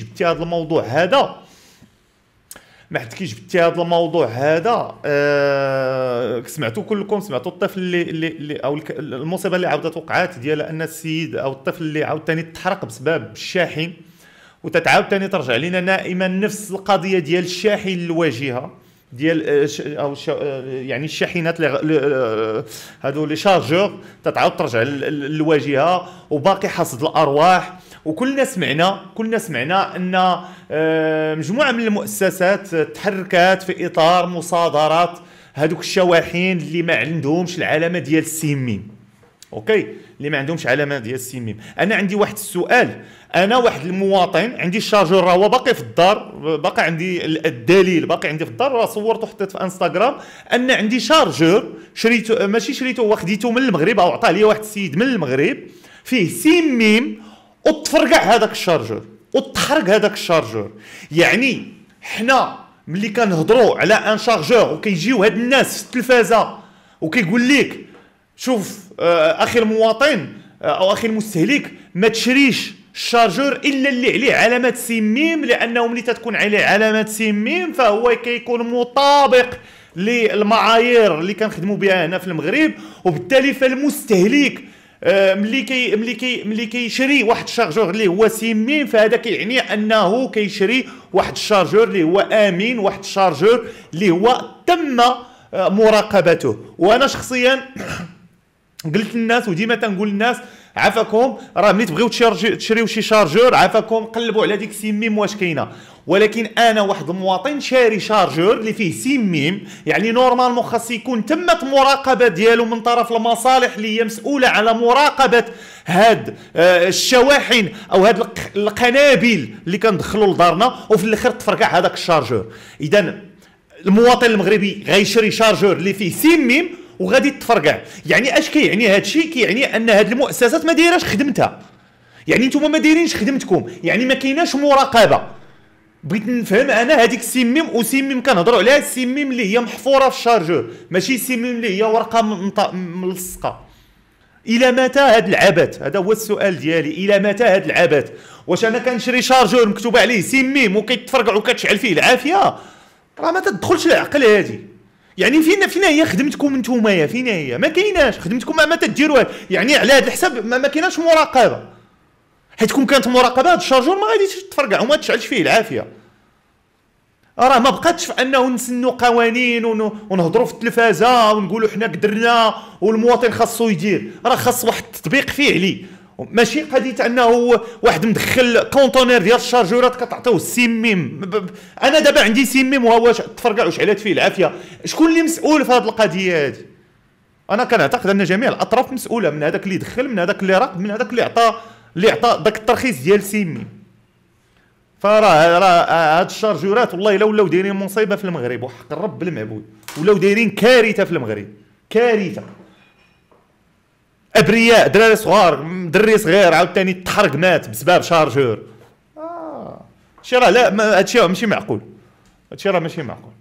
جبتي هذا الموضوع هذا ما حد كي جبتي هذا الموضوع هذا آه سمعتوا كلكم سمعتوا الطفل اللي, اللي, اللي او المصيبه اللي عاودت وقعات ديال ان السيد او الطفل اللي عاوتاني تحرق بسبب الشاحن وتتعاود تاني ترجع لنا نائما نفس القضيه ديال الشاحن الواجهه ديال آه، او آه، يعني الشاحنات هذو آه، لي شارجور تتعاود ترجع للواجهه وباقي حصد الارواح وكلنا سمعنا كلنا سمعنا ان مجموعه من المؤسسات تحركات في اطار مصادره هذوك الشواحن اللي ما عندهمش العلامه ديال السيمين اوكي اللي ما عندهمش علامه ديال السين ميم انا عندي واحد السؤال انا واحد المواطن عندي الشارجور راه باقي في الدار باقي عندي الدليل باقي عندي في الدار راه صورته حطيت في انستغرام ان عندي شارجور شريته ماشي شريته هو خديته من المغرب او عطاه لي واحد السيد من المغرب فيه سين ميم وتفرقع هذاك الشارجور وتحرق هذاك الشارجور يعني حنا ملي كنهضروا على ان شارجور وكيجيو هاد الناس في التلفازه وكيقول لك شوف آه، اخي المواطن آه، او اخي المستهلك ما تشريش الشارجور الا اللي عليه علامات سيميم لانه ملي تتكون عليه علامات سيميم فهو كيكون مطابق للمعايير اللي كنخدموا بها هنا في المغرب وبالتالي فالمستهلك آه، ملي كي ملي كي ملي كيشري واحد الشارجور اللي هو سيميم فهذا كيعني انه كيشري واحد الشارجور اللي هو امين واحد الشارجور اللي هو تم مراقبته وانا شخصيا قلت للناس وديما تنقول للناس عافاكم راه ملي تبغيو تشريو شي شارجور عافاكم قلبوا على ديك سيميم واش كاينه ولكن انا واحد المواطن شاري شارجور اللي فيه سيميم يعني نورمالمون خاص يكون تمت مراقبه ديالو من طرف المصالح اللي هي مسؤوله على مراقبه هاد آه، الشواحن او هاد القنابل اللي كندخلوا لدارنا وفي الاخر تفركع هذاك الشارجور اذا المواطن المغربي غيشري شارجور اللي فيه سيميم وغادي تفرقع يعني اش كيعني هذا الشيء كيعني ان هذه المؤسسات ما دايراش خدمتها يعني انتم ما دايرينش خدمتكم يعني ما كايناش مراقبه بغيت نفهم انا هذيك سيميم وسيميم كنهضروا عليها سيميم اللي هي محفوره في الشارجور ماشي سيميم اللي هي ورقه ملصقه الى متى هاد العبث هذا هو السؤال ديالي الى متى هاد العبث واش انا كنشري شارجور مكتوب عليه سيميم وكيتفرقع وكتشعل فيه العافيه راه ما تدخلش العقل هذه يعني فينا فينا هي خدمتكم يا فينا هي ما كايناش خدمتكم ما, تديروا تديروها يعني على هذا الحساب ما, ما كايناش مراقبه حيت كون كانت مراقبه هذا الشارجور ما غاديش تفرقع وما تشعلش فيه العافيه راه ما بقاتش في انه نسنوا قوانين ونهضروا في التلفازه ونقولوا حنا قدرنا والمواطن خاصو يدير راه خاص واحد التطبيق فعلي ماشي قضيه انه واحد مدخل كونتونير ديال الشارجورات كتعطيوه السيميم انا دابا عندي سيميم وهو تفرقع وشعلات فيه العافيه شكون اللي مسؤول في هذه القضيه هذه انا كنعتقد ان جميع الاطراف مسؤوله من هذاك اللي دخل من هذاك اللي راق من هذاك اللي عطى اللي عطى داك الترخيص ديال سيميم فراه راه هاد الشارجورات والله الا ولاو دايرين مصيبه في المغرب وحق الرب المعبود ولاو دايرين كارثه في المغرب كارثه ابرياء دراري صغار دري صغير عاوتاني تحرق مات بسبب شارجور اه شي راه لا هادشي ماشي معقول هادشي راه ماشي معقول